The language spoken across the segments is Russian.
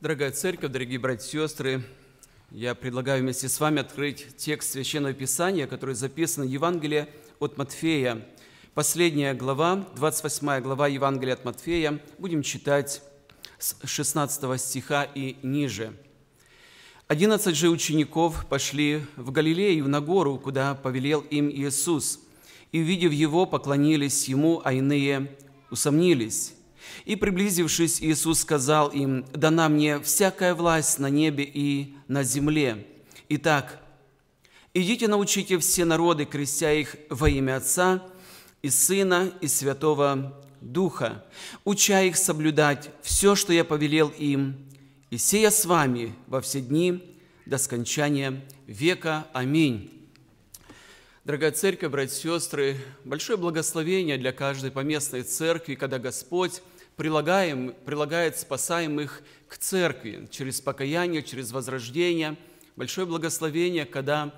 Дорогая церковь, дорогие братья и сестры, я предлагаю вместе с вами открыть текст Священного Писания, который записан в Евангелии от Матфея. Последняя глава, 28 глава Евангелия от Матфея. Будем читать с 16 стиха и ниже. «Одиннадцать же учеников пошли в Галилею на гору, куда повелел им Иисус, и, увидев Его, поклонились Ему, а иные усомнились». И приблизившись, Иисус сказал им, «Дана мне всякая власть на небе и на земле. Итак, идите научите все народы, крестя их во имя Отца и Сына и Святого Духа, уча их соблюдать все, что я повелел им, и сея с вами во все дни до скончания века. Аминь». Дорогая церковь, братья и сестры, большое благословение для каждой поместной церкви, когда Господь прилагаем, прилагает спасаемых к церкви через покаяние, через возрождение. Большое благословение, когда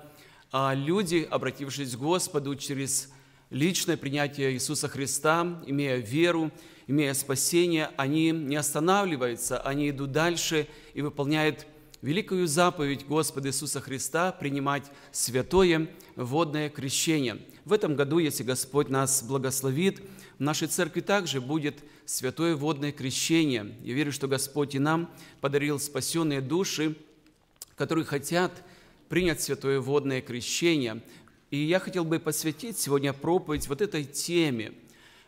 а, люди, обратившись к Господу через личное принятие Иисуса Христа, имея веру, имея спасение, они не останавливаются, они идут дальше и выполняют великую заповедь Господа Иисуса Христа принимать святое водное крещение. В этом году, если Господь нас благословит, в нашей церкви также будет святое водное крещение. Я верю, что Господь и нам подарил спасенные души, которые хотят принять святое водное крещение. И я хотел бы посвятить сегодня проповедь вот этой теме,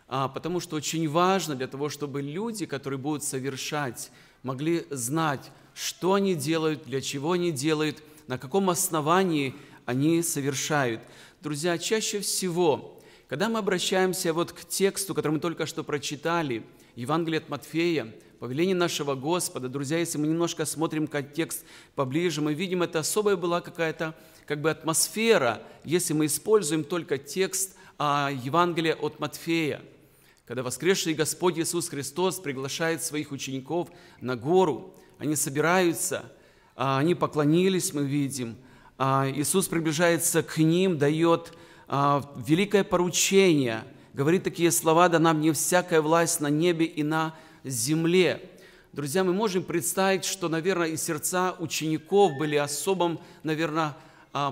а, потому что очень важно для того, чтобы люди, которые будут совершать, могли знать, что они делают, для чего они делают, на каком основании они совершают. Друзья, чаще всего, когда мы обращаемся вот к тексту, который мы только что прочитали, Евангелие от Матфея, повеление нашего Господа, друзья, если мы немножко смотрим контекст поближе, мы видим, это особая была какая-то как бы атмосфера, если мы используем только текст а, Евангелия от Матфея, когда воскресший Господь Иисус Христос приглашает своих учеников на гору – они собираются, а, они поклонились, мы видим. А, Иисус приближается к ним, дает а, великое поручение, говорит такие слова, дана мне всякая власть на небе и на земле. Друзья, мы можем представить, что, наверное, и сердца учеников были особом, наверное,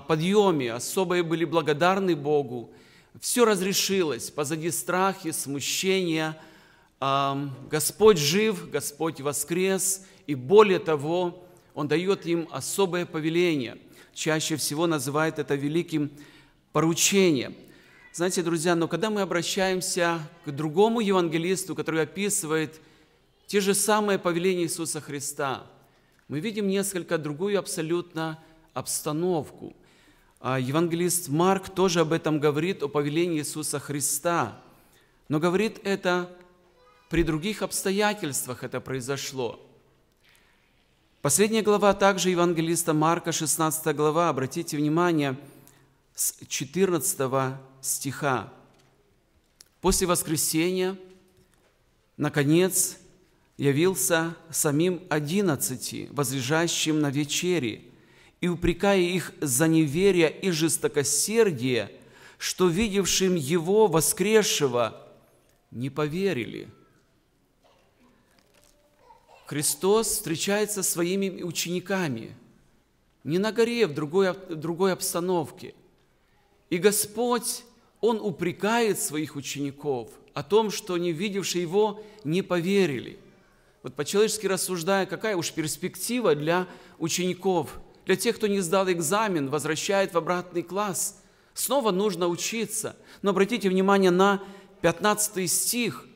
подъеме, особые были благодарны Богу. Все разрешилось, позади страхи, смущения – Господь жив, Господь воскрес, и более того, Он дает им особое повеление. Чаще всего называют это великим поручением. Знаете, друзья, но когда мы обращаемся к другому евангелисту, который описывает те же самые повеления Иисуса Христа, мы видим несколько другую абсолютно обстановку. А, евангелист Марк тоже об этом говорит, о повелении Иисуса Христа, но говорит это при других обстоятельствах это произошло. Последняя глава также Евангелиста Марка, 16 глава, обратите внимание, с 14 стиха. После воскресения, наконец, явился самим одиннадцати, возлежащим на вечере, и упрекая их за неверие и жестокосердие, что видевшим Его воскресшего не поверили – Христос встречается своими учениками, не на горе, а в другой, в другой обстановке. И Господь, Он упрекает своих учеников о том, что не видевшие Его не поверили. Вот по-человечески рассуждая, какая уж перспектива для учеников, для тех, кто не сдал экзамен, возвращает в обратный класс. Снова нужно учиться. Но обратите внимание на 15 стих.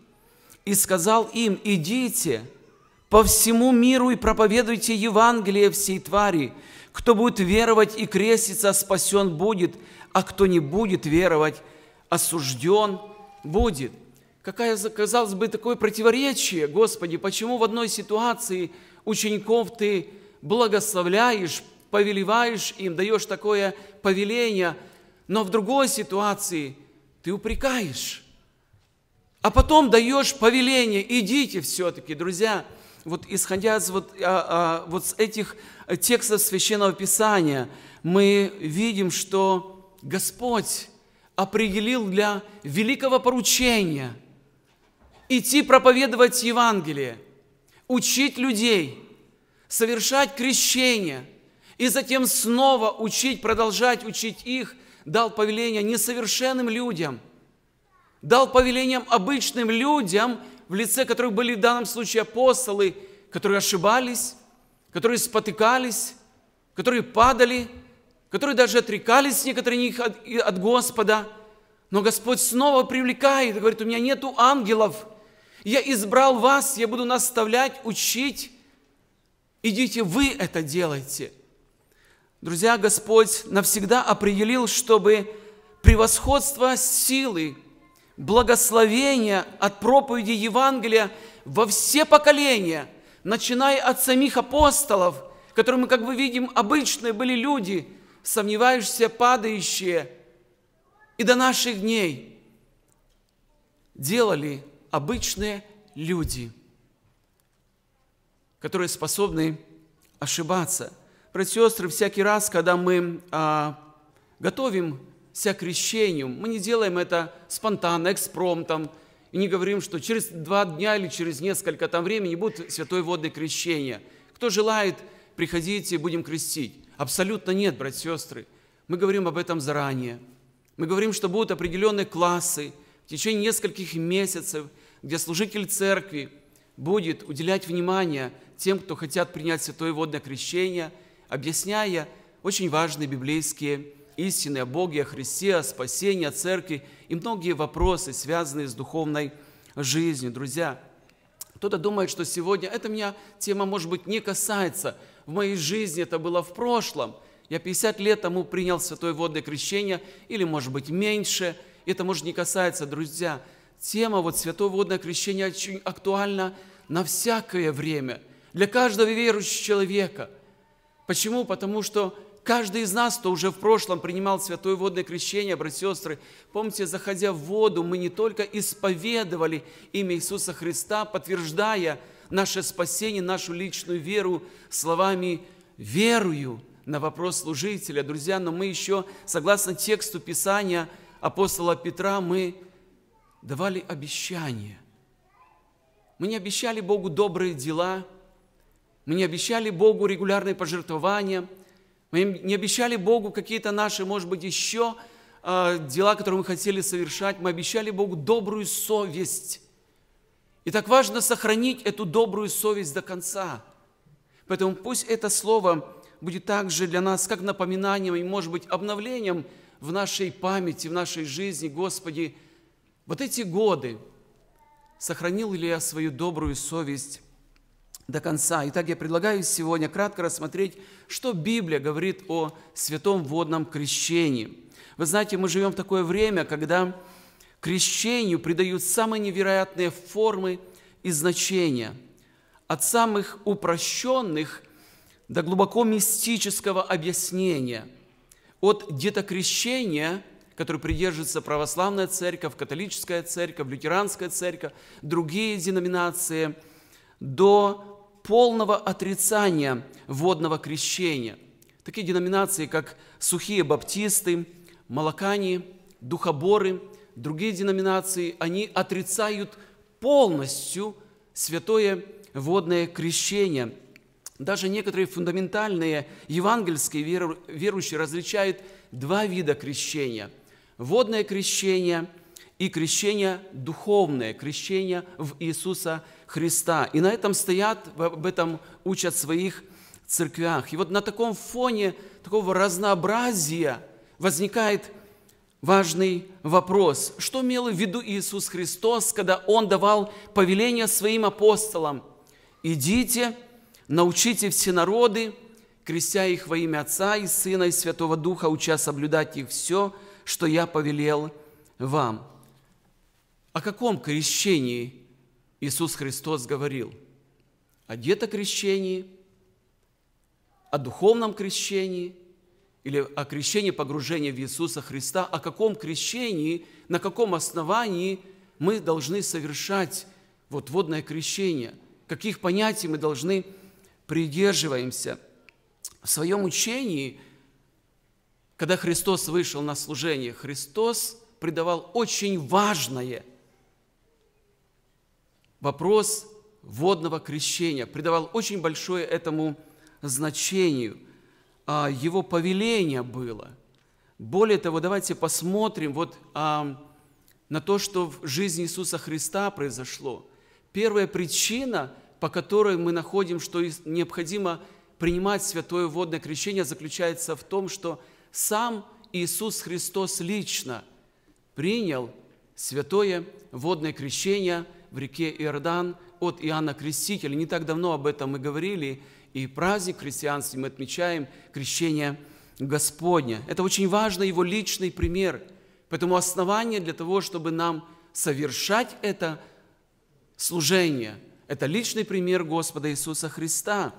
«И сказал им, идите, по всему миру и проповедуйте Евангелие всей твари. Кто будет веровать и креститься, спасен будет, а кто не будет веровать, осужден будет. Какая, казалось бы, такое противоречие, Господи, почему в одной ситуации учеников Ты благословляешь, повелеваешь им, даешь такое повеление, но в другой ситуации Ты упрекаешь. А потом даешь повеление, идите все-таки, друзья – вот исходя из вот, а, а, вот с этих текстов Священного Писания, мы видим, что Господь определил для великого поручения идти проповедовать Евангелие, учить людей, совершать крещение и затем снова учить, продолжать учить их, дал повеление несовершенным людям, дал повелением обычным людям – в лице которых были в данном случае апостолы, которые ошибались, которые спотыкались, которые падали, которые даже отрекались некоторые них от, от Господа. Но Господь снова привлекает и говорит, у меня нету ангелов, я избрал вас, я буду наставлять, учить. Идите, вы это делайте. Друзья, Господь навсегда определил, чтобы превосходство силы благословение от проповеди Евангелия во все поколения, начиная от самих апостолов, которые мы, как мы видим, обычные были люди, сомневающиеся, падающие, и до наших дней делали обычные люди, которые способны ошибаться. Братья и сестры, всякий раз, когда мы а, готовим себя крещению. Мы не делаем это спонтанно, экспромтом, и не говорим, что через два дня или через несколько там времени будет святой водное крещение. Кто желает, приходите, будем крестить. Абсолютно нет, братья и сестры. Мы говорим об этом заранее. Мы говорим, что будут определенные классы в течение нескольких месяцев, где служитель церкви будет уделять внимание тем, кто хотят принять святое водное крещение, объясняя очень важные библейские истины о Боге, о Христе, о спасении, о церкви и многие вопросы, связанные с духовной жизнью. Друзья, кто-то думает, что сегодня эта меня тема, может быть, не касается. В моей жизни это было в прошлом. Я 50 лет тому принял святое водное крещение, или, может быть, меньше. Это, может, не касается, друзья. Тема вот святое водное крещение очень актуальна на всякое время, для каждого верующего человека. Почему? Потому что Каждый из нас, кто уже в прошлом принимал святое водное крещение, братья и сестры, помните, заходя в воду, мы не только исповедовали имя Иисуса Христа, подтверждая наше спасение, нашу личную веру словами «верую» на вопрос служителя. Друзья, но мы еще, согласно тексту Писания апостола Петра, мы давали обещание. Мы не обещали Богу добрые дела, мы не обещали Богу регулярные пожертвования – мы не обещали Богу какие-то наши, может быть, еще а, дела, которые мы хотели совершать. Мы обещали Богу добрую совесть. И так важно сохранить эту добрую совесть до конца. Поэтому пусть это слово будет также для нас как напоминанием и, может быть, обновлением в нашей памяти, в нашей жизни. Господи, вот эти годы сохранил ли я свою добрую совесть до конца. Итак, я предлагаю сегодня кратко рассмотреть, что Библия говорит о святом водном крещении. Вы знаете, мы живем в такое время, когда крещению придают самые невероятные формы и значения, от самых упрощенных до глубоко мистического объяснения, от детокрещения – который придерживается православная церковь, католическая церковь, лютеранская церковь, другие деноминации, до полного отрицания водного крещения. Такие деноминации, как сухие баптисты, молокане, духоборы, другие деноминации, они отрицают полностью святое водное крещение. Даже некоторые фундаментальные евангельские верующие различают два вида крещения. Водное крещение – и крещение духовное, крещение в Иисуса Христа. И на этом стоят, об этом учат своих церквях. И вот на таком фоне такого разнообразия возникает важный вопрос. Что имел в виду Иисус Христос, когда Он давал повеление своим апостолам? «Идите, научите все народы, крестя их во имя Отца и Сына и Святого Духа, уча соблюдать их все, что я повелел вам». О каком крещении Иисус Христос говорил? О детокрещении, о духовном крещении или о крещении погружения в Иисуса Христа? О каком крещении, на каком основании мы должны совершать вот водное крещение? Каких понятий мы должны придерживаемся? В своем учении, когда Христос вышел на служение, Христос придавал очень важное – вопрос водного крещения, придавал очень большое этому значению. А, его повеление было. Более того, давайте посмотрим вот а, на то, что в жизни Иисуса Христа произошло. Первая причина, по которой мы находим, что необходимо принимать святое водное крещение, заключается в том, что сам Иисус Христос лично принял святое водное крещение – в реке Иордан от Иоанна Крестителя. Не так давно об этом мы говорили, и праздник христианства мы отмечаем крещение Господня. Это очень важный его личный пример. Поэтому основание для того, чтобы нам совершать это служение, это личный пример Господа Иисуса Христа.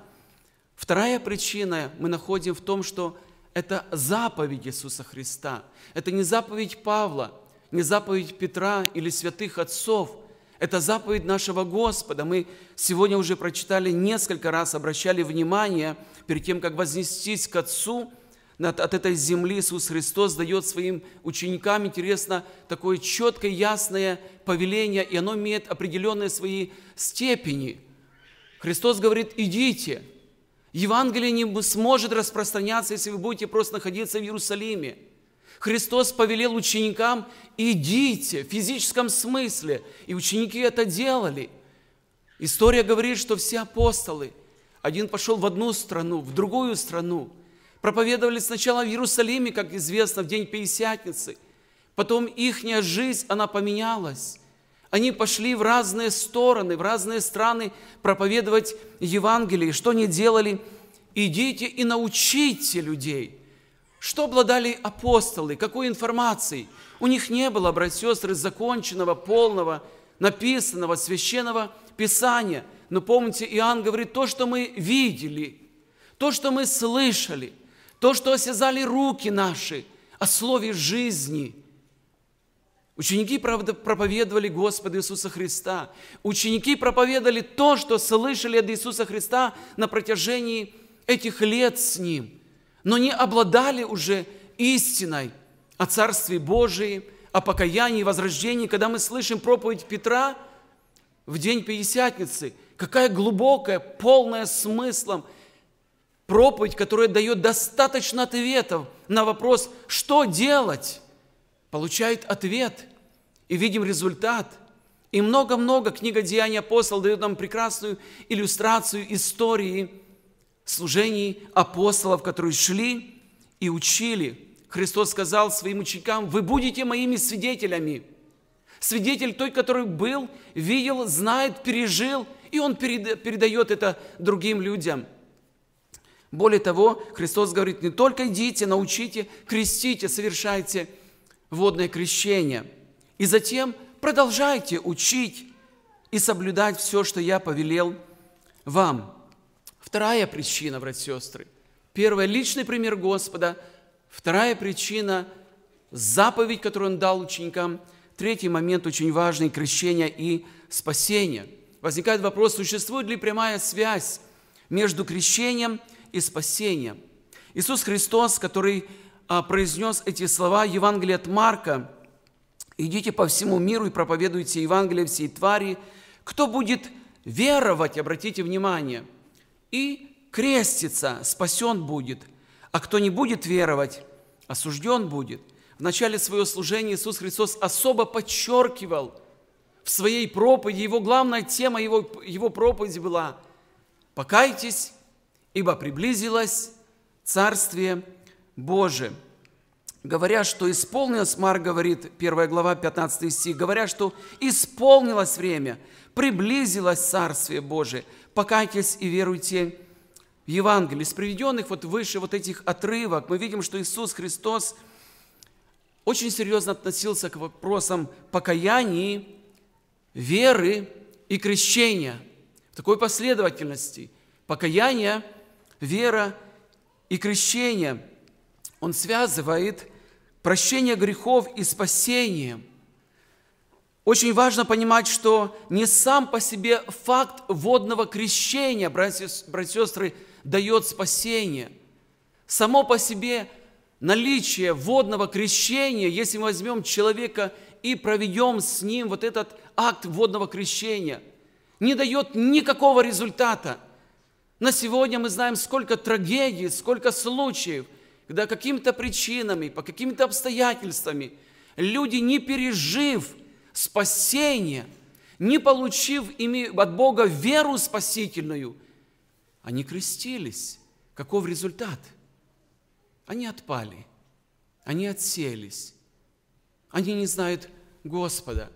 Вторая причина мы находим в том, что это заповедь Иисуса Христа. Это не заповедь Павла, не заповедь Петра или святых отцов – это заповедь нашего Господа. Мы сегодня уже прочитали несколько раз, обращали внимание, перед тем, как вознестись к Отцу, от этой земли Иисус Христос дает своим ученикам, интересно, такое четкое, ясное повеление, и оно имеет определенные свои степени. Христос говорит, идите. Евангелие не сможет распространяться, если вы будете просто находиться в Иерусалиме. Христос повелел ученикам «идите» в физическом смысле, и ученики это делали. История говорит, что все апостолы, один пошел в одну страну, в другую страну, проповедовали сначала в Иерусалиме, как известно, в день Пятидесятницы, потом ихняя жизнь, она поменялась. Они пошли в разные стороны, в разные страны проповедовать Евангелие. Что они делали? Идите и научите людей – что обладали апостолы, какой информацией? У них не было, братья и сестры, законченного, полного, написанного, священного Писания. Но помните, Иоанн говорит, то, что мы видели, то, что мы слышали, то, что осязали руки наши, о слове жизни. Ученики правда, проповедовали Господа Иисуса Христа. Ученики проповедовали то, что слышали от Иисуса Христа на протяжении этих лет с Ним но не обладали уже истиной о Царстве Божии, о покаянии и возрождении. Когда мы слышим проповедь Петра в день Пятидесятницы, какая глубокая, полная смыслом проповедь, которая дает достаточно ответов на вопрос, что делать, получает ответ и видим результат – и много-много книга «Деяния апостола» дает нам прекрасную иллюстрацию истории служений апостолов, которые шли и учили. Христос сказал своим ученикам, вы будете моими свидетелями. Свидетель тот, который был, видел, знает, пережил, и он передает это другим людям. Более того, Христос говорит, не только идите, научите, крестите, совершайте водное крещение. И затем продолжайте учить и соблюдать все, что я повелел вам. Вторая причина, братья и сестры. Первая – личный пример Господа. Вторая причина – заповедь, которую Он дал ученикам. Третий момент очень важный – крещение и спасение. Возникает вопрос, существует ли прямая связь между крещением и спасением. Иисус Христос, который а, произнес эти слова Евангелия от Марка, «Идите по всему миру и проповедуйте Евангелие всей твари. Кто будет веровать, обратите внимание – и крестится, спасен будет. А кто не будет веровать, осужден будет. В начале своего служения Иисус Христос особо подчеркивал в своей проповеди, его главная тема его, его проповеди была «Покайтесь, ибо приблизилось Царствие Божие». Говоря, что исполнилось, Марк говорит, 1 глава, 15 стих, говоря, что исполнилось время, приблизилось Царствие Божие – покайтесь и веруйте в Евангелие. С приведенных вот выше вот этих отрывок мы видим, что Иисус Христос очень серьезно относился к вопросам покаяния, веры и крещения. В такой последовательности. Покаяние, вера и крещение. Он связывает прощение грехов и спасением. Очень важно понимать, что не сам по себе факт водного крещения, братья, и сестры, дает спасение. Само по себе наличие водного крещения, если мы возьмем человека и проведем с ним вот этот акт водного крещения, не дает никакого результата. На сегодня мы знаем, сколько трагедий, сколько случаев, когда какими-то причинами, по какими-то обстоятельствами люди, не пережив – спасение, не получив ими от Бога веру спасительную, они крестились. Каков результат? Они отпали, они отселись, они не знают Господа.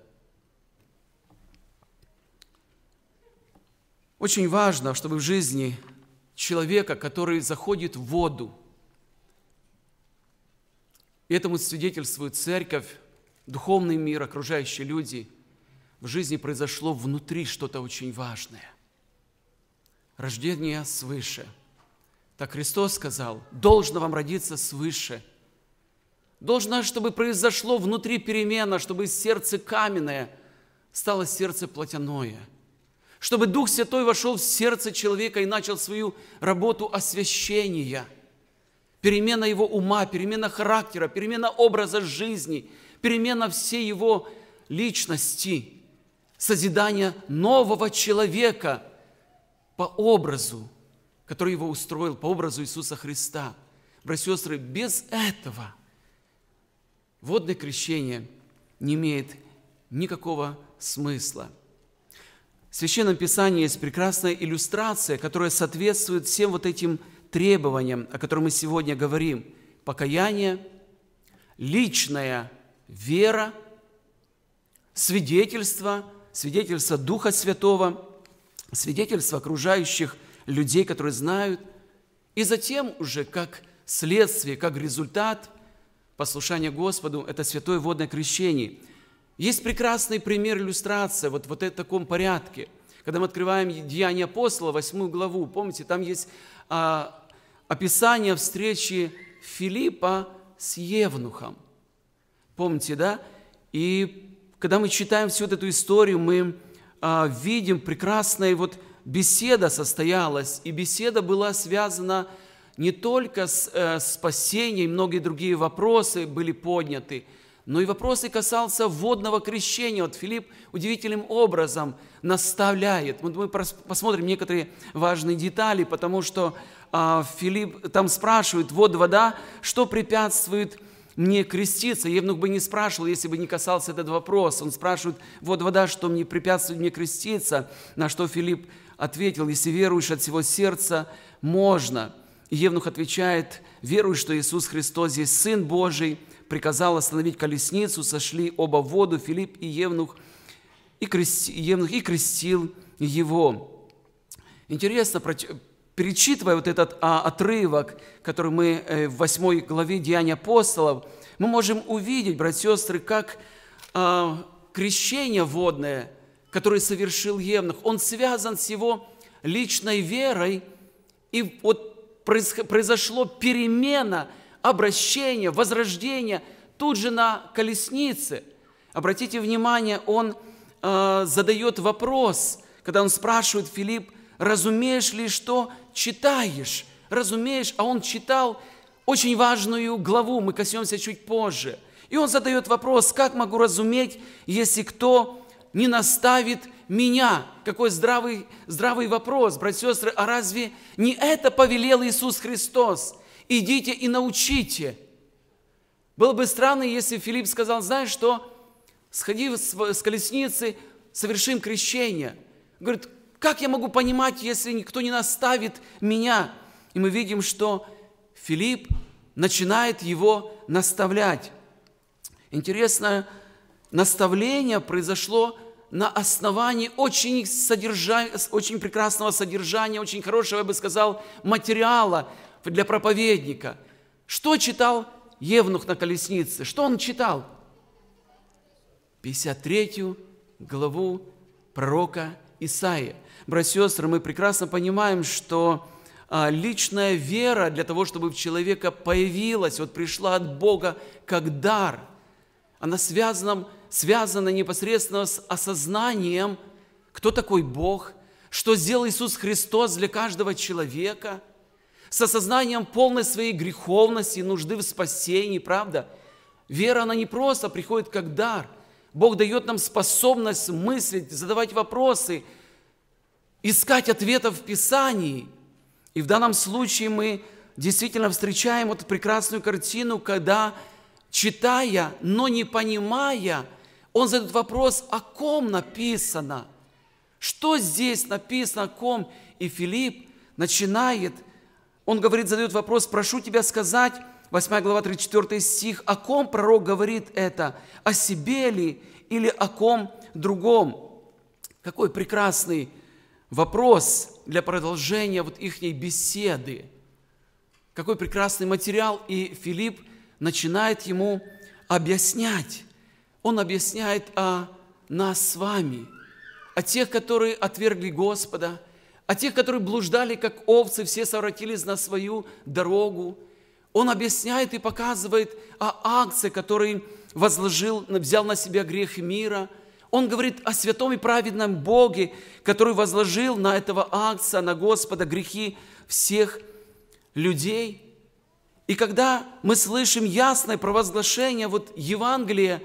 Очень важно, чтобы в жизни человека, который заходит в воду, и этому свидетельствует церковь, духовный мир, окружающие люди, в жизни произошло внутри что-то очень важное. Рождение свыше. Так Христос сказал, должно вам родиться свыше. Должно, чтобы произошло внутри перемена, чтобы сердце каменное стало сердце плотяное – чтобы Дух Святой вошел в сердце человека и начал свою работу освящения, перемена его ума, перемена характера, перемена образа жизни – перемена всей его личности, созидание нового человека по образу, который его устроил, по образу Иисуса Христа. Братья и сестры, без этого водное крещение не имеет никакого смысла. В Священном Писании есть прекрасная иллюстрация, которая соответствует всем вот этим требованиям, о которых мы сегодня говорим. Покаяние, личное вера, свидетельство, свидетельство Духа Святого, свидетельство окружающих людей, которые знают, и затем уже как следствие, как результат послушания Господу – это святое водное крещение. Есть прекрасный пример, иллюстрация вот, вот в таком порядке. Когда мы открываем Деяния апостола, 8 главу, помните, там есть а, описание встречи Филиппа с Евнухом – Помните, да? И когда мы читаем всю эту историю, мы а, видим прекрасная вот беседа состоялась, и беседа была связана не только с э, спасением, многие другие вопросы были подняты, но и вопросы касался водного крещения. Вот Филипп удивительным образом наставляет. Вот мы посмотрим некоторые важные детали, потому что э, Филипп там спрашивает, вот вода, что препятствует мне креститься. Евнух бы не спрашивал, если бы не касался этот вопрос. Он спрашивает, вот вода, что мне препятствует мне креститься? На что Филипп ответил, если веруешь от всего сердца, можно. И Евнух отвечает, веруй, что Иисус Христос есть Сын Божий, приказал остановить колесницу, сошли оба в воду, Филипп и Евнух, и, крести, Евнух, и крестил его. Интересно, перечитывая вот этот а, отрывок, который мы э, в 8 главе Деяния апостолов, мы можем увидеть, братья и сестры, как а, крещение водное, которое совершил Евнух, он связан с его личной верой, и вот произошло перемена, обращение, возрождение тут же на колеснице. Обратите внимание, он э, задает вопрос, когда он спрашивает Филипп, разумеешь ли, что читаешь, разумеешь, а он читал очень важную главу, мы коснемся чуть позже. И он задает вопрос, как могу разуметь, если кто не наставит меня? Какой здравый, здравый вопрос, братья и сестры, а разве не это повелел Иисус Христос? Идите и научите. Было бы странно, если Филипп сказал, знаешь что, сходи с колесницы, совершим крещение. Говорит, как я могу понимать, если никто не наставит меня? И мы видим, что Филипп начинает его наставлять. Интересно, наставление произошло на основании очень, содержания, очень прекрасного содержания, очень хорошего, я бы сказал, материала для проповедника. Что читал Евнух на колеснице? Что он читал? 53 главу пророка Исаия – братья и сестры, мы прекрасно понимаем, что а, личная вера для того, чтобы в человека появилась, вот пришла от Бога как дар, она связана, связана непосредственно с осознанием, кто такой Бог, что сделал Иисус Христос для каждого человека, с осознанием полной своей греховности, нужды в спасении, правда? Вера, она не просто приходит как дар. Бог дает нам способность мыслить, задавать вопросы – искать ответов в Писании. И в данном случае мы действительно встречаем вот прекрасную картину, когда, читая, но не понимая, он задает вопрос, о ком написано, что здесь написано, о ком. И Филипп начинает, он говорит, задает вопрос, прошу тебя сказать, 8 глава 34 стих, о ком пророк говорит это, о себе ли или о ком другом. Какой прекрасный вопрос для продолжения вот ихней беседы. Какой прекрасный материал, и Филипп начинает ему объяснять. Он объясняет о нас с вами, о тех, которые отвергли Господа, о тех, которые блуждали, как овцы, все совратились на свою дорогу. Он объясняет и показывает о акции, который возложил, взял на себя грех мира – он говорит о святом и праведном Боге, который возложил на этого акция, на Господа грехи всех людей. И когда мы слышим ясное провозглашение вот Евангелия,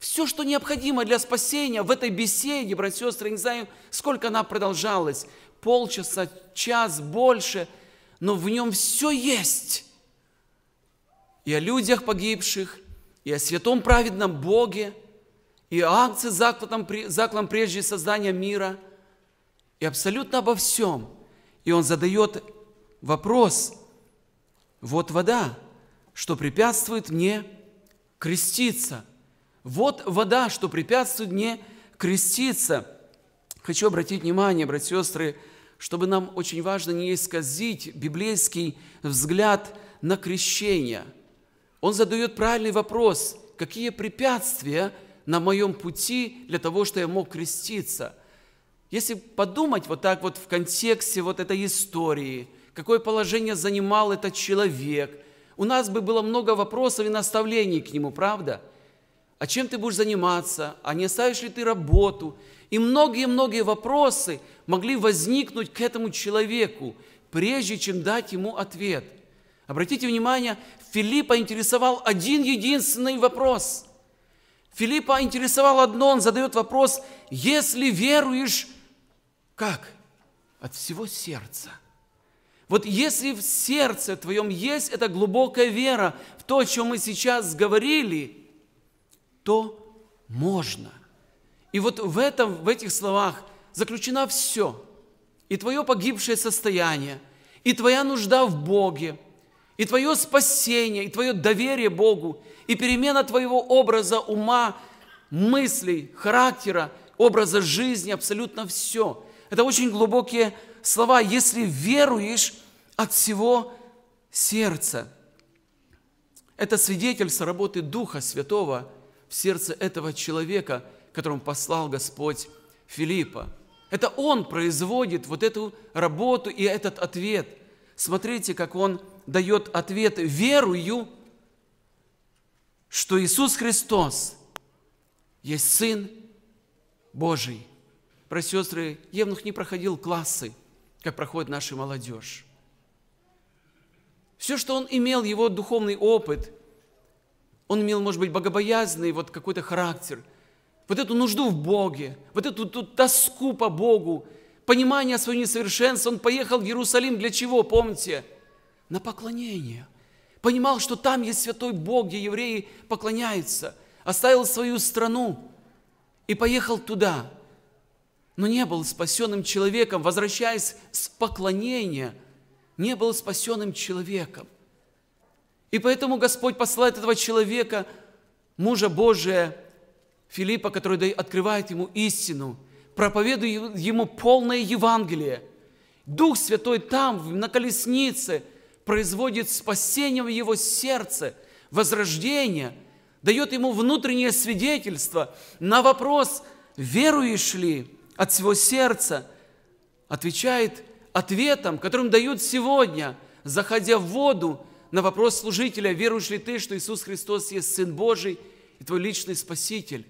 все, что необходимо для спасения в этой беседе, братья и сестры, не знаю, сколько она продолжалась, полчаса, час, больше, но в нем все есть. И о людях погибших, и о святом праведном Боге – и о акции заклом, заклом прежде создания мира, и абсолютно обо всем. И он задает вопрос, вот вода, что препятствует мне креститься. Вот вода, что препятствует мне креститься. Хочу обратить внимание, братья и сестры, чтобы нам очень важно не исказить библейский взгляд на крещение. Он задает правильный вопрос, какие препятствия – на моем пути для того, что я мог креститься. Если подумать вот так вот в контексте вот этой истории, какое положение занимал этот человек, у нас бы было много вопросов и наставлений к нему, правда? А чем ты будешь заниматься? А не оставишь ли ты работу? И многие-многие вопросы могли возникнуть к этому человеку, прежде чем дать ему ответ. Обратите внимание, Филиппа интересовал один единственный вопрос – Филиппа интересовал одно, он задает вопрос, если веруешь, как? От всего сердца. Вот если в сердце твоем есть эта глубокая вера в то, о чем мы сейчас говорили, то можно. И вот в, этом, в этих словах заключено все. И твое погибшее состояние, и твоя нужда в Боге, и твое спасение, и твое доверие Богу, и перемена твоего образа ума, мыслей, характера, образа жизни, абсолютно все. Это очень глубокие слова, если веруешь от всего сердца. Это свидетельство работы Духа Святого в сердце этого человека, которому послал Господь Филиппа. Это он производит вот эту работу и этот ответ. Смотрите, как он дает ответ «Верую, что Иисус Христос есть Сын Божий». Братья сестры, Евнух не проходил классы, как проходит наша молодежь. Все, что он имел, его духовный опыт, он имел, может быть, богобоязный вот какой-то характер, вот эту нужду в Боге, вот эту, эту тоску по Богу, понимание своего несовершенства. Он поехал в Иерусалим для чего, помните? на поклонение. Понимал, что там есть святой Бог, где евреи поклоняются. Оставил свою страну и поехал туда. Но не был спасенным человеком, возвращаясь с поклонения, не был спасенным человеком. И поэтому Господь посылает этого человека, мужа Божия, Филиппа, который открывает ему истину, проповедует ему полное Евангелие. Дух Святой там, на колеснице – производит спасение в его сердце, возрождение, дает ему внутреннее свидетельство на вопрос, веруешь ли от всего сердца, отвечает ответом, которым дают сегодня, заходя в воду, на вопрос служителя, веруешь ли ты, что Иисус Христос есть Сын Божий и твой личный Спаситель.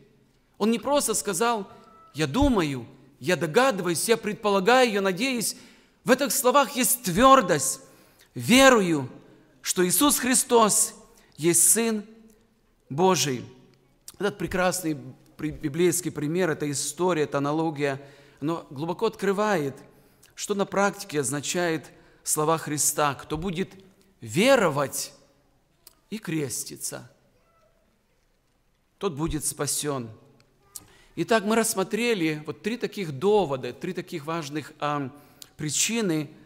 Он не просто сказал, я думаю, я догадываюсь, я предполагаю, я надеюсь. В этих словах есть твердость, верую, что Иисус Христос есть Сын Божий. Этот прекрасный библейский пример, эта история, эта аналогия, но глубоко открывает, что на практике означает слова Христа, кто будет веровать и креститься, тот будет спасен. Итак, мы рассмотрели вот три таких довода, три таких важных а, причины –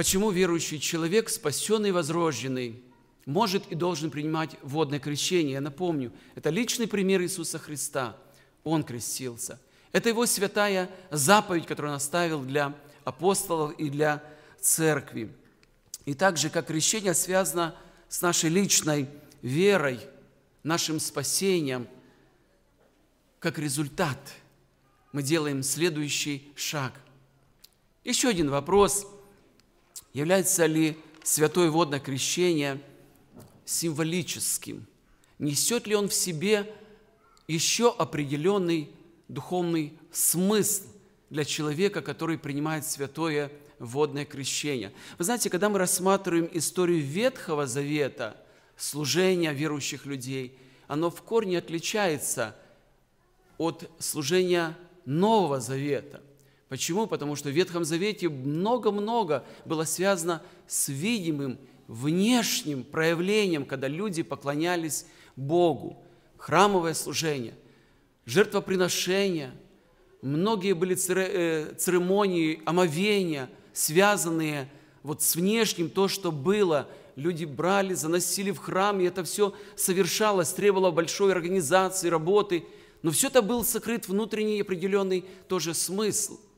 Почему верующий человек, спасенный, возрожденный, может и должен принимать водное крещение? Я напомню, это личный пример Иисуса Христа. Он крестился. Это его святая заповедь, которую он оставил для апостолов и для церкви. И также, как крещение связано с нашей личной верой, нашим спасением, как результат мы делаем следующий шаг. Еще один вопрос – Является ли святое водное крещение символическим? Несет ли он в себе еще определенный духовный смысл для человека, который принимает святое водное крещение? Вы знаете, когда мы рассматриваем историю Ветхого Завета, служения верующих людей, оно в корне отличается от служения Нового Завета – Почему? Потому что в Ветхом Завете много-много было связано с видимым, внешним проявлением, когда люди поклонялись Богу. Храмовое служение, жертвоприношение, многие были э, церемонии омовения, связанные вот с внешним, то, что было – люди брали, заносили в храм, и это все совершалось, требовало большой организации, работы. Но все это был сокрыт внутренний определенный тоже смысл –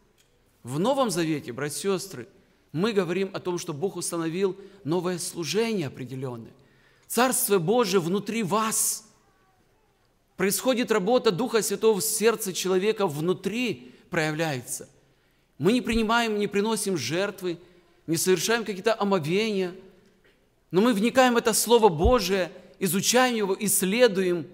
в Новом Завете, братья и сестры, мы говорим о том, что Бог установил новое служение определенное. Царство Божие внутри вас. Происходит работа Духа Святого в сердце человека внутри проявляется. Мы не принимаем, не приносим жертвы, не совершаем какие-то омовения, но мы вникаем в это Слово Божие, изучаем его, исследуем.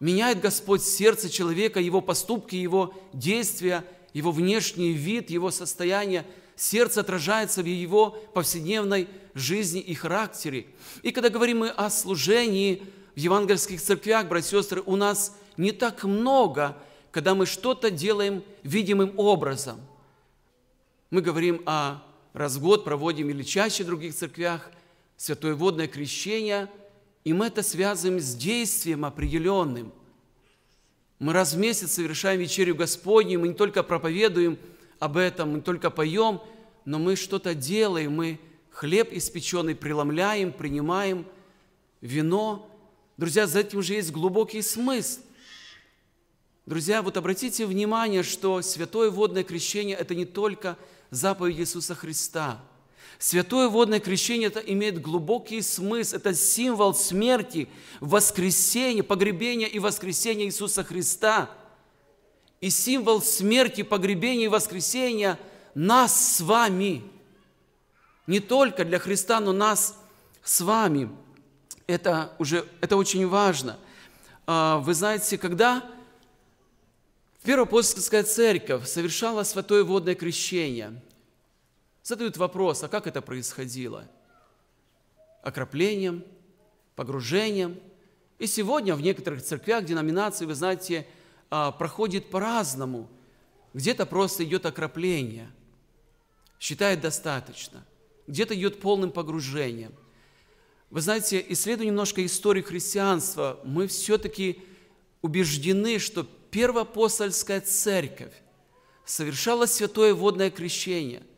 Меняет Господь сердце человека, его поступки, его действия – его внешний вид, его состояние, сердце отражается в его повседневной жизни и характере. И когда говорим мы о служении в евангельских церквях, братья и сестры, у нас не так много, когда мы что-то делаем видимым образом. Мы говорим о раз в год проводим или чаще в других церквях святое водное крещение, и мы это связываем с действием определенным – мы раз в месяц совершаем вечерю Господню, мы не только проповедуем об этом, мы не только поем, но мы что-то делаем, мы хлеб испеченный преломляем, принимаем, вино. Друзья, за этим же есть глубокий смысл. Друзья, вот обратите внимание, что святое водное крещение – это не только заповедь Иисуса Христа – Святое водное крещение это имеет глубокий смысл, это символ смерти, воскресения, погребения и воскресения Иисуса Христа. И символ смерти, погребения и воскресения нас с вами. Не только для Христа, но нас с вами. Это уже это очень важно. А, вы знаете, когда Первоапостольская церковь совершала святое водное крещение – задают вопрос, а как это происходило? Окроплением, погружением. И сегодня в некоторых церквях, деноминации, вы знаете, а, проходит по-разному. Где-то просто идет окропление, считает достаточно. Где-то идет полным погружением. Вы знаете, исследуя немножко историю христианства, мы все-таки убеждены, что первоапостольская церковь совершала святое водное крещение –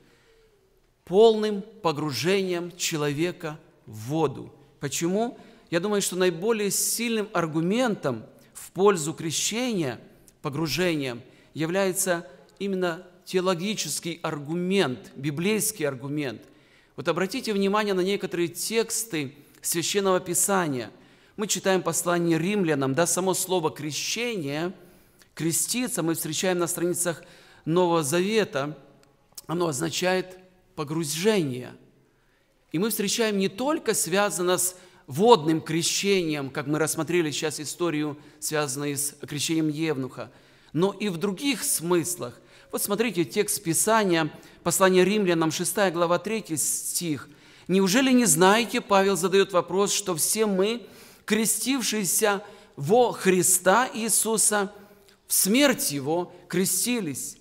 полным погружением человека в воду. Почему? Я думаю, что наиболее сильным аргументом в пользу крещения, погружением, является именно теологический аргумент, библейский аргумент. Вот обратите внимание на некоторые тексты Священного Писания. Мы читаем послание римлянам, да, само слово «крещение», «креститься» мы встречаем на страницах Нового Завета. Оно означает погружение И мы встречаем не только связано с водным крещением, как мы рассмотрели сейчас историю, связанную с крещением Евнуха, но и в других смыслах. Вот смотрите текст Писания, послание римлянам, 6 глава 3 стих. «Неужели не знаете, Павел задает вопрос, что все мы, крестившиеся во Христа Иисуса, в смерть Его крестились?»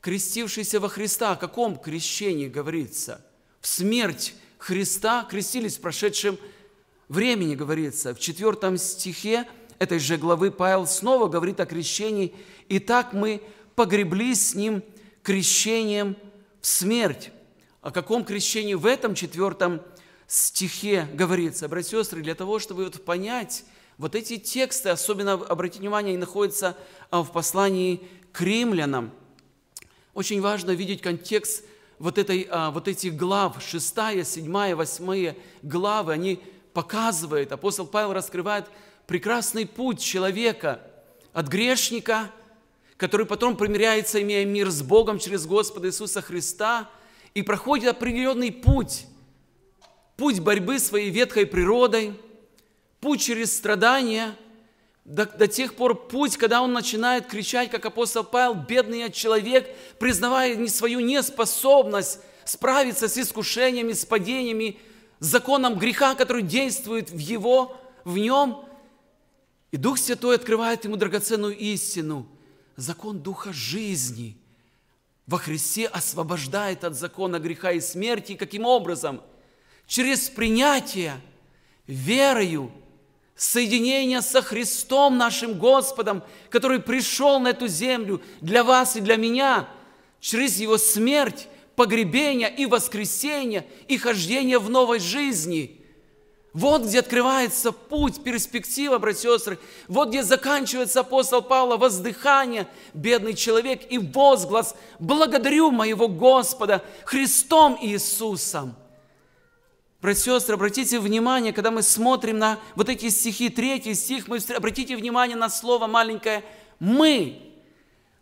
крестившиеся во Христа. О каком крещении говорится? В смерть Христа крестились в прошедшем времени, говорится. В четвертом стихе этой же главы Павел снова говорит о крещении. «И так мы погреблись с ним крещением в смерть». О каком крещении в этом четвертом стихе говорится? Братья и сестры, для того, чтобы вот понять вот эти тексты, особенно, обратите внимание, они находятся а, в послании к римлянам – очень важно видеть контекст вот, этой, а, вот этих глав, 6, 7, 8 главы, они показывают, апостол Павел раскрывает прекрасный путь человека от грешника, который потом примиряется, имея мир с Богом через Господа Иисуса Христа, и проходит определенный путь, путь борьбы своей ветхой природой, путь через страдания – до, до тех пор путь, когда он начинает кричать, как апостол Павел, бедный я человек, признавая не свою неспособность справиться с искушениями, с падениями, с законом греха, который действует в его, в нем. И Дух Святой открывает ему драгоценную истину. Закон Духа жизни во Христе освобождает от закона греха и смерти. Каким образом? Через принятие верою – соединение со Христом нашим Господом, который пришел на эту землю для вас и для меня, через Его смерть, погребение и воскресение, и хождение в новой жизни. Вот где открывается путь, перспектива, братья и сестры. Вот где заканчивается апостол Павла воздыхание, бедный человек, и возглас «Благодарю моего Господа Христом Иисусом!» Братья сестры, обратите внимание, когда мы смотрим на вот эти стихи, третий стих, мы, обратите внимание на слово маленькое «мы».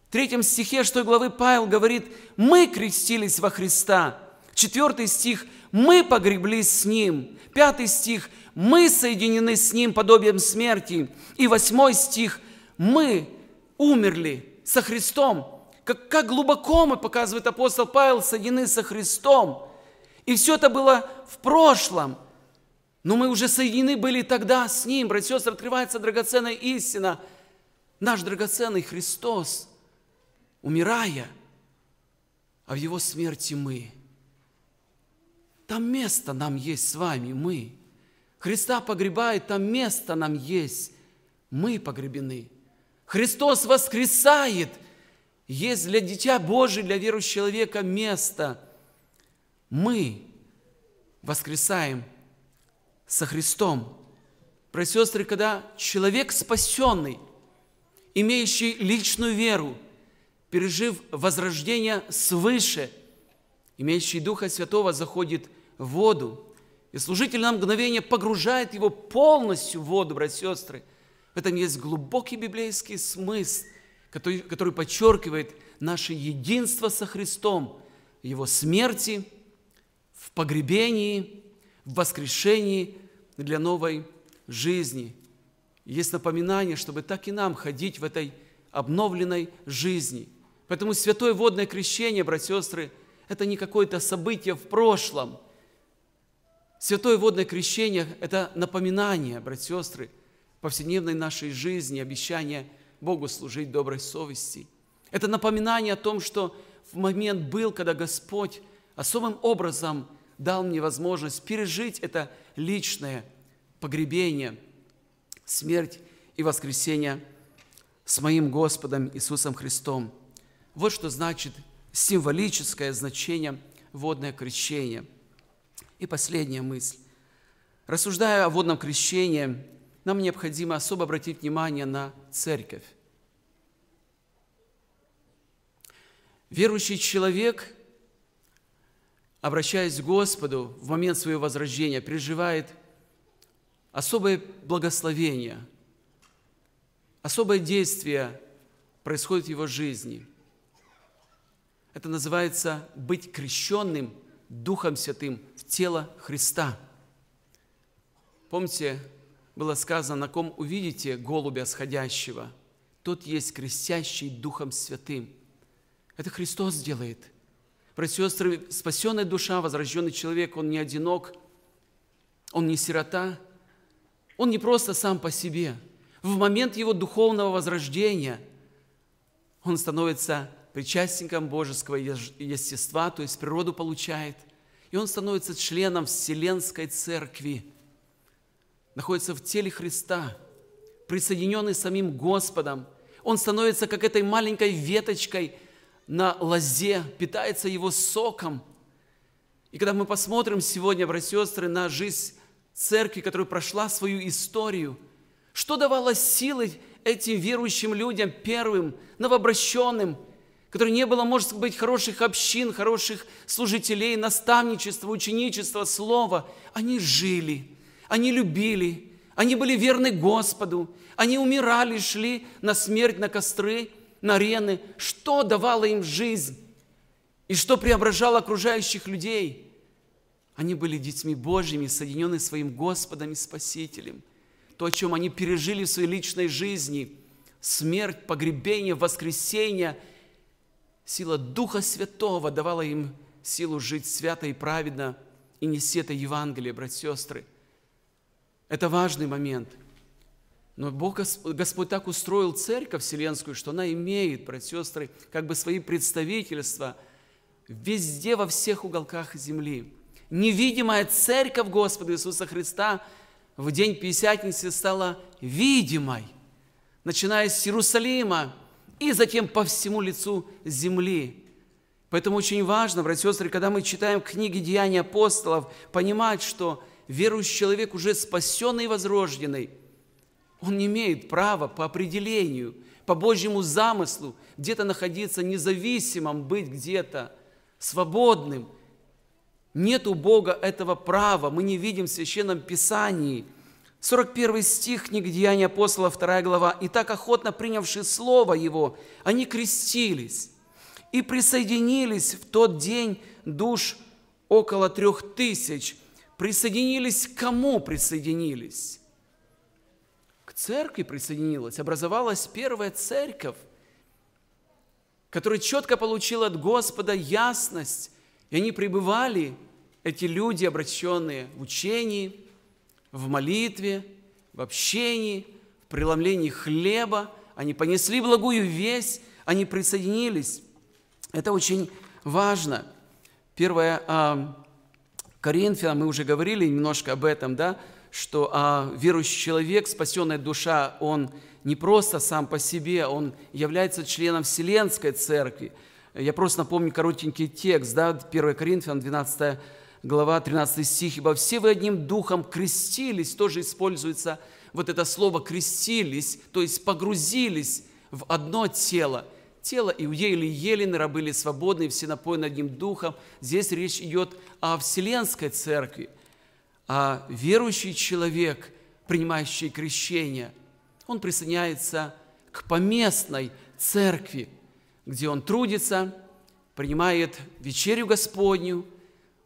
В третьем стихе что главы Павел говорит «мы крестились во Христа». Четвертый стих «мы погреблись с Ним». Пятый стих «мы соединены с Ним подобием смерти». И восьмой стих «мы умерли со Христом». Как, как глубоко мы, показывает апостол Павел, соединены со Христом – и все это было в прошлом. Но мы уже соединены были тогда с Ним. Братья и сестры, открывается драгоценная истина. Наш драгоценный Христос, умирая, а в Его смерти мы. Там место нам есть с вами, мы. Христа погребает, там место нам есть. Мы погребены. Христос воскресает. Есть для Дитя Божия, для верующего человека место – мы воскресаем со Христом. Братья и сестры, когда человек спасенный, имеющий личную веру, пережив возрождение свыше, имеющий Духа Святого, заходит в воду, и служитель на мгновение погружает его полностью в воду, братья и сестры. В этом есть глубокий библейский смысл, который, который подчеркивает наше единство со Христом, Его смерти – в погребении, в воскрешении для новой жизни. Есть напоминание, чтобы так и нам ходить в этой обновленной жизни. Поэтому святое водное крещение, братья и сестры, это не какое-то событие в прошлом. Святое водное крещение – это напоминание, братья и сестры, повседневной нашей жизни, обещание Богу служить доброй совести. Это напоминание о том, что в момент был, когда Господь особым образом – дал мне возможность пережить это личное погребение, смерть и воскресение с моим Господом Иисусом Христом. Вот что значит символическое значение водное крещение. И последняя мысль. Рассуждая о водном крещении, нам необходимо особо обратить внимание на церковь. Верующий человек – обращаясь к Господу в момент своего возрождения, переживает особое благословение, особое действие происходит в его жизни. Это называется быть крещенным Духом Святым в тело Христа. Помните, было сказано, на ком увидите голубя сходящего, тот есть крестящий Духом Святым. Это Христос делает – Братья и сестры, спасенная душа, возрожденный человек, он не одинок, он не сирота, он не просто сам по себе. В момент его духовного возрождения он становится причастником божеского естества, то есть природу получает, и он становится членом Вселенской Церкви, находится в теле Христа, присоединенный самим Господом. Он становится как этой маленькой веточкой – на лозе, питается его соком. И когда мы посмотрим сегодня, братья и сестры, на жизнь церкви, которая прошла свою историю, что давало силы этим верующим людям, первым, новообращенным, которые не было, может быть, хороших общин, хороших служителей, наставничества, ученичества, слова. Они жили, они любили, они были верны Господу, они умирали, шли на смерть, на костры, на что давало им жизнь и что преображало окружающих людей. Они были детьми Божьими, соединены своим Господом и Спасителем. То, о чем они пережили в своей личной жизни, смерть, погребение, воскресение, сила Духа Святого давала им силу жить свято и праведно и нести это Евангелие, братья и сестры. Это важный момент – но Бог, Господь так устроил церковь вселенскую, что она имеет, братья и сестры, как бы свои представительства везде, во всех уголках земли. Невидимая церковь Господа Иисуса Христа в день Пятидесятницы стала видимой, начиная с Иерусалима и затем по всему лицу земли. Поэтому очень важно, братья и сестры, когда мы читаем книги Деяний апостолов, понимать, что верующий человек уже спасенный и возрожденный – он не имеет права по определению, по Божьему замыслу где-то находиться независимым, быть где-то свободным. Нет у Бога этого права, мы не видим в Священном Писании. 41 стих книги Деяния апостола, 2 глава. «И так охотно принявши Слово Его, они крестились и присоединились в тот день душ около трех тысяч». Присоединились к кому присоединились? церкви присоединилась, образовалась первая церковь, которая четко получила от Господа ясность, и они пребывали, эти люди, обращенные в учении, в молитве, в общении, в преломлении хлеба, они понесли благую весть, они присоединились. Это очень важно. Первое а, Коринфянам, мы уже говорили немножко об этом, да, что а, верующий человек, спасенная душа, он не просто сам по себе, он является членом Вселенской Церкви. Я просто напомню коротенький текст, да, 1 Коринфян 12 глава 13 стих, «Ибо все вы одним духом крестились», тоже используется вот это слово «крестились», то есть погрузились в одно тело. Тело Иудеи или Елены, рабы были свободны, все напоены одним духом. Здесь речь идет о Вселенской Церкви а верующий человек, принимающий крещение, он присоединяется к поместной церкви, где он трудится, принимает вечерю Господню,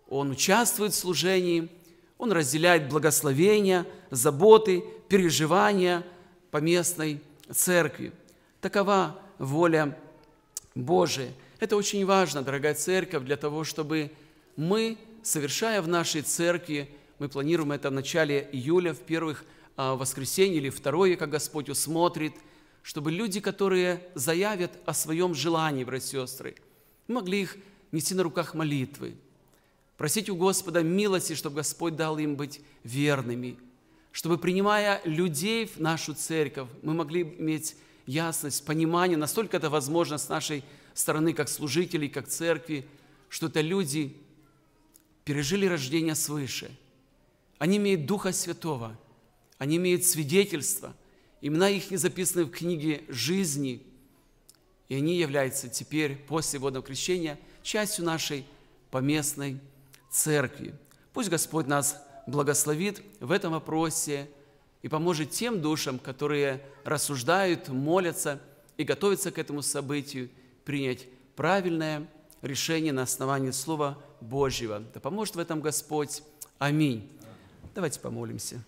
он участвует в служении, он разделяет благословения, заботы, переживания поместной церкви. Такова воля Божия. Это очень важно, дорогая церковь, для того, чтобы мы, совершая в нашей церкви мы планируем это в начале июля, в первых а, воскресенье или второе, как Господь усмотрит, чтобы люди, которые заявят о своем желании, братья и сестры, могли их нести на руках молитвы, просить у Господа милости, чтобы Господь дал им быть верными, чтобы, принимая людей в нашу церковь, мы могли иметь ясность, понимание, настолько это возможно с нашей стороны, как служителей, как церкви, что это люди пережили рождение свыше – они имеют Духа Святого, они имеют свидетельство, имена их не записаны в книге жизни, и они являются теперь, после водного крещения, частью нашей поместной церкви. Пусть Господь нас благословит в этом вопросе и поможет тем душам, которые рассуждают, молятся и готовятся к этому событию, принять правильное решение на основании Слова Божьего. Да поможет в этом Господь. Аминь. Давайте помолимся.